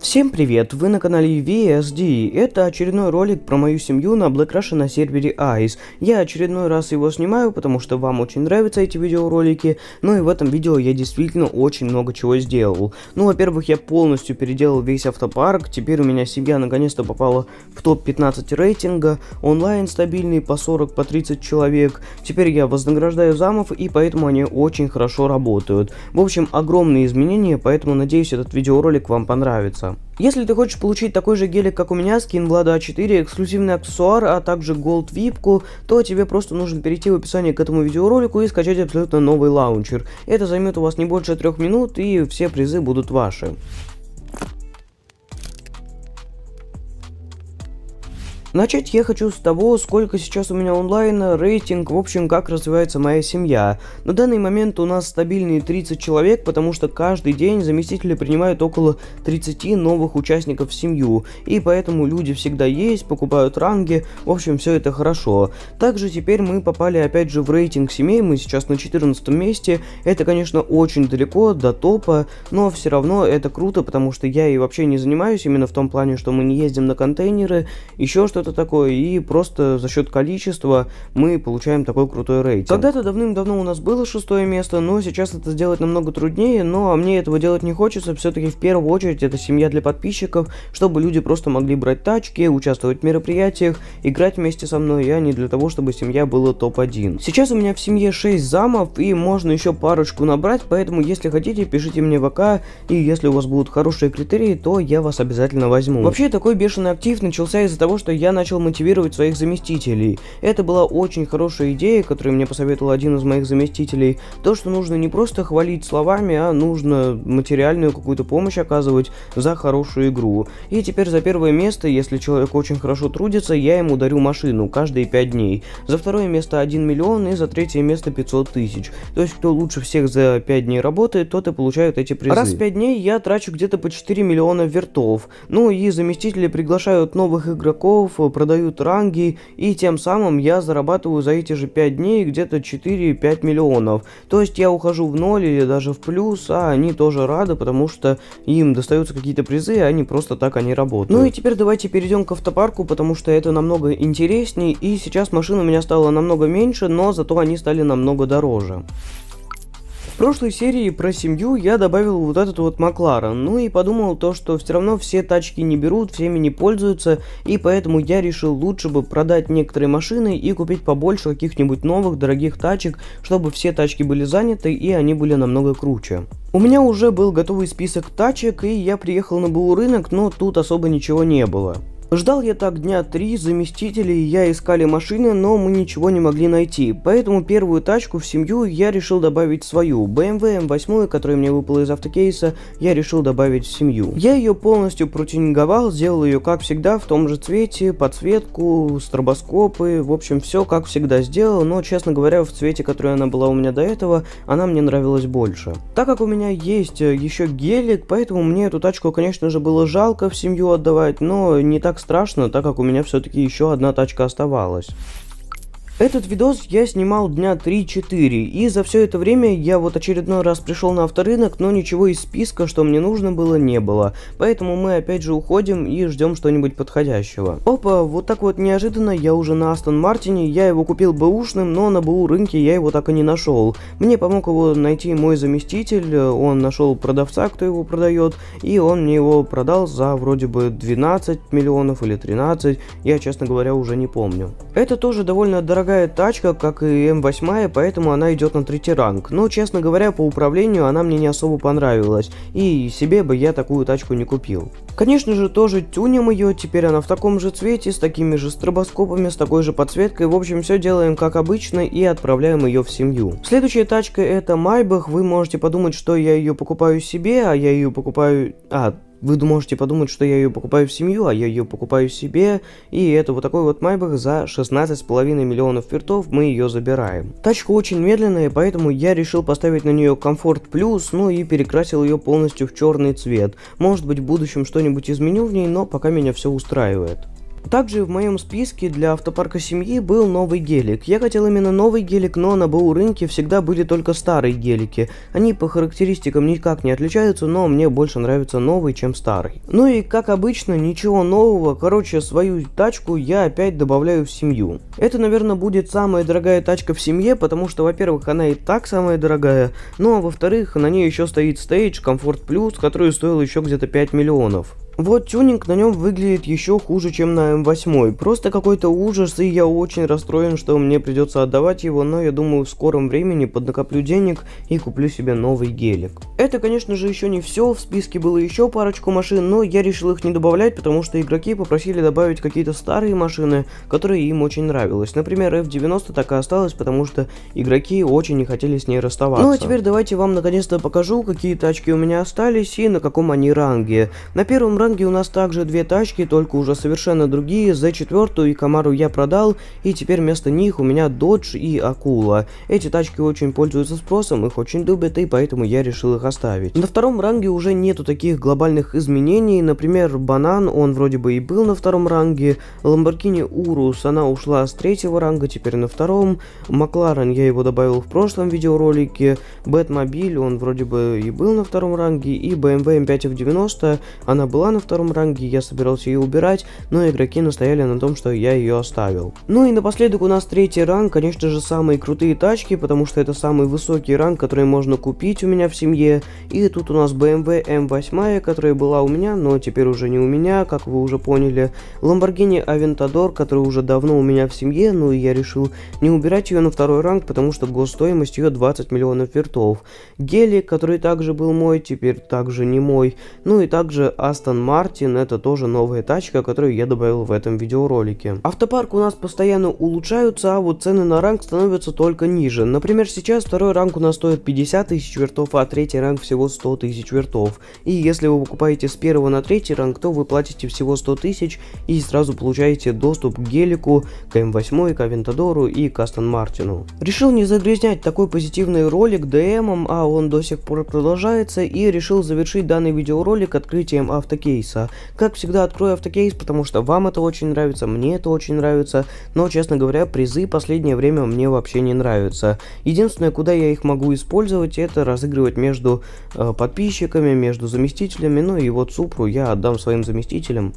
Всем привет, вы на канале VSD, это очередной ролик про мою семью на Black Russia на сервере Ice. Я очередной раз его снимаю, потому что вам очень нравятся эти видеоролики, Ну и в этом видео я действительно очень много чего сделал. Ну, во-первых, я полностью переделал весь автопарк, теперь у меня семья наконец-то попала в топ-15 рейтинга, онлайн стабильный по 40 по 30 человек, теперь я вознаграждаю замов и поэтому они очень хорошо работают. В общем, огромные изменения, поэтому надеюсь этот видеоролик вам понравится нравится. Если ты хочешь получить такой же гелик, как у меня, скин Влада А4, эксклюзивный аксессуар, а также Gold випку, то тебе просто нужно перейти в описание к этому видеоролику и скачать абсолютно новый лаунчер. Это займет у вас не больше трех минут и все призы будут ваши. Начать я хочу с того, сколько сейчас у меня онлайн рейтинг, в общем, как развивается моя семья. На данный момент у нас стабильные 30 человек, потому что каждый день заместители принимают около 30 новых участников в семью, и поэтому люди всегда есть, покупают ранги, в общем, все это хорошо. Также теперь мы попали опять же в рейтинг семей, мы сейчас на 14 месте, это, конечно, очень далеко до топа, но все равно это круто, потому что я и вообще не занимаюсь именно в том плане, что мы не ездим на контейнеры, еще что что-то такое, и просто за счет количества мы получаем такой крутой рейтинг. Когда-то давным-давно у нас было шестое место, но сейчас это сделать намного труднее, но мне этого делать не хочется, все-таки в первую очередь это семья для подписчиков, чтобы люди просто могли брать тачки, участвовать в мероприятиях, играть вместе со мной, а не для того, чтобы семья была топ-1. Сейчас у меня в семье 6 замов, и можно еще парочку набрать, поэтому если хотите, пишите мне в ВК, и если у вас будут хорошие критерии, то я вас обязательно возьму. Вообще, такой бешеный актив начался из-за того, что я начал мотивировать своих заместителей. Это была очень хорошая идея, которую мне посоветовал один из моих заместителей. То, что нужно не просто хвалить словами, а нужно материальную какую-то помощь оказывать за хорошую игру. И теперь за первое место, если человек очень хорошо трудится, я ему дарю машину каждые 5 дней. За второе место 1 миллион и за третье место 500 тысяч. То есть, кто лучше всех за 5 дней работает, тот и получает эти призы. Раз в 5 дней я трачу где-то по 4 миллиона вертов. Ну и заместители приглашают новых игроков, продают ранги, и тем самым я зарабатываю за эти же 5 дней где-то 4-5 миллионов. То есть я ухожу в ноль или даже в плюс, а они тоже рады, потому что им достаются какие-то призы, а они просто так они работают. Ну и теперь давайте перейдем к автопарку, потому что это намного интереснее. и сейчас машин у меня стало намного меньше, но зато они стали намного дороже. В прошлой серии про семью я добавил вот этот вот Макларен, ну и подумал то, что все равно все тачки не берут, всеми не пользуются, и поэтому я решил лучше бы продать некоторые машины и купить побольше каких-нибудь новых дорогих тачек, чтобы все тачки были заняты и они были намного круче. У меня уже был готовый список тачек, и я приехал на БУ рынок, но тут особо ничего не было. Ждал я так дня три, заместители и я искали машины, но мы ничего не могли найти, поэтому первую тачку в семью я решил добавить свою, BMW M8, которая мне выпала из автокейса, я решил добавить в семью. Я ее полностью протюнинговал, сделал ее как всегда в том же цвете, подсветку, стробоскопы, в общем все как всегда сделал, но честно говоря в цвете, который она была у меня до этого, она мне нравилась больше. Так как у меня есть э, еще гелик, поэтому мне эту тачку конечно же было жалко в семью отдавать, но не так страшно, так как у меня все-таки еще одна тачка оставалась. Этот видос я снимал дня 3-4, и за все это время я вот очередной раз пришел на авторынок, но ничего из списка, что мне нужно было, не было. Поэтому мы опять же уходим и ждем что-нибудь подходящего. Опа, вот так вот неожиданно я уже на Астон Мартине, я его купил бэушным, но на бэу рынке я его так и не нашел. Мне помог его найти мой заместитель, он нашел продавца, кто его продает, и он мне его продал за вроде бы 12 миллионов или 13, я честно говоря уже не помню. Это тоже довольно дорого дорогая тачка, как и М8, поэтому она идет на третий ранг. Но, честно говоря, по управлению она мне не особо понравилась, и себе бы я такую тачку не купил. Конечно же, тоже тюнем ее, теперь она в таком же цвете, с такими же стробоскопами, с такой же подсветкой, в общем, все делаем как обычно и отправляем ее в семью. Следующая тачка это Майбах, вы можете подумать, что я ее покупаю себе, а я ее покупаю... А, вы можете подумать, что я ее покупаю в семью, а я ее покупаю себе, и это вот такой вот Майбах за 16,5 миллионов фиртов мы ее забираем. Тачка очень медленная, поэтому я решил поставить на нее комфорт плюс, ну и перекрасил ее полностью в черный цвет. Может быть в будущем что-нибудь изменю в ней, но пока меня все устраивает. Также в моем списке для автопарка семьи был новый гелик. Я хотел именно новый гелик, но на БУ рынке всегда были только старые гелики. Они по характеристикам никак не отличаются, но мне больше нравится новый, чем старый. Ну и как обычно, ничего нового, короче, свою тачку я опять добавляю в семью. Это, наверное, будет самая дорогая тачка в семье, потому что, во-первых, она и так самая дорогая, ну а во-вторых, на ней еще стоит стейдж Комфорт Плюс, который стоил еще где-то 5 миллионов. Вот тюнинг на нем выглядит еще хуже, чем на М8. Эм Просто какой-то ужас, и я очень расстроен, что мне придется отдавать его, но я думаю в скором времени поднакоплю денег и куплю себе новый гелик. Это, конечно же, еще не все, в списке было еще парочку машин, но я решил их не добавлять, потому что игроки попросили добавить какие-то старые машины, которые им очень нравились. Например, F90 так и осталась, потому что игроки очень не хотели с ней расставаться. Ну а теперь давайте вам наконец-то покажу, какие тачки у меня остались и на каком они ранге. На первом ранге Мустанге у нас также две тачки, только уже совершенно другие. за четвертую и Камару я продал, и теперь вместо них у меня додж и Акула. Эти тачки очень пользуются спросом, их очень любят, и поэтому я решил их оставить. На втором ранге уже нету таких глобальных изменений. Например, Банан, он вроде бы и был на втором ранге. Lamborghini Урус, она ушла с третьего ранга, теперь на втором. Макларен, я его добавил в прошлом видеоролике. Бэтмобиль, он вроде бы и был на втором ранге. И BMW M5 в 90, она была на втором ранге, я собирался ее убирать, но игроки настояли на том, что я ее оставил. Ну и напоследок у нас третий ранг, конечно же, самые крутые тачки, потому что это самый высокий ранг, который можно купить у меня в семье. И тут у нас BMW M8, эм эм которая была у меня, но теперь уже не у меня, как вы уже поняли. Lamborghini Aventador, который уже давно у меня в семье, ну и я решил не убирать ее на второй ранг, потому что госстоимость ее 20 миллионов вертов. Гелик, который также был мой, теперь также не мой. Ну и также Aston Мартин это тоже новая тачка, которую я добавил в этом видеоролике. Автопарк у нас постоянно улучшаются, а вот цены на ранг становятся только ниже. Например, сейчас второй ранг у нас стоит 50 тысяч вертов, а третий ранг всего 100 тысяч вертов. И если вы покупаете с первого на третий ранг, то вы платите всего 100 тысяч и сразу получаете доступ к Гелику, к М8, эм к Авентадору и к Астон Мартину. Решил не загрязнять такой позитивный ролик ДМом, а он до сих пор продолжается, и решил завершить данный видеоролик открытием автоки автокейса. Как всегда, открою автокейс, потому что вам это очень нравится, мне это очень нравится, но, честно говоря, призы последнее время мне вообще не нравятся. Единственное, куда я их могу использовать, это разыгрывать между э, подписчиками, между заместителями, ну и вот Супру я отдам своим заместителям.